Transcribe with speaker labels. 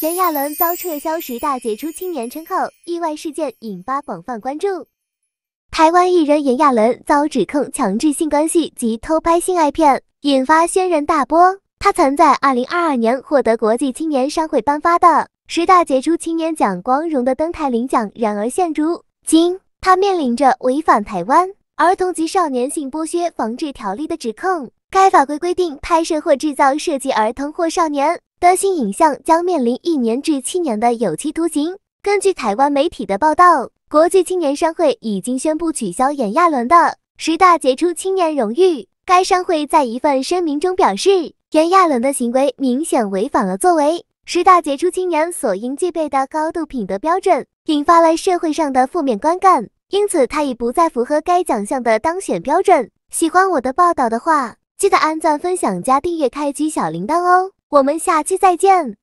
Speaker 1: 炎亚纶遭撤销十大杰出青年称号，意外事件引发广泛关注。台湾艺人炎亚纶遭指控强制性关系及偷拍性爱片，引发轩然大波。他曾在2022年获得国际青年商会颁发的十大杰出青年奖，光荣的登台领奖。然而，现如今他面临着违反台湾儿童及少年性剥削防治条例的指控。该法规规定，拍摄或制造涉及儿童或少年。德新影像将面临一年至七年的有期徒刑。根据台湾媒体的报道，国际青年商会已经宣布取消炎亚伦的十大杰出青年荣誉。该商会在一份声明中表示，炎亚伦的行为明显违反了作为十大杰出青年所应具备的高度品德标准，引发了社会上的负面观感，因此他已不再符合该奖项的当选标准。喜欢我的报道的话，记得按赞、分享、加订阅、开启小铃铛哦。我们下期再见。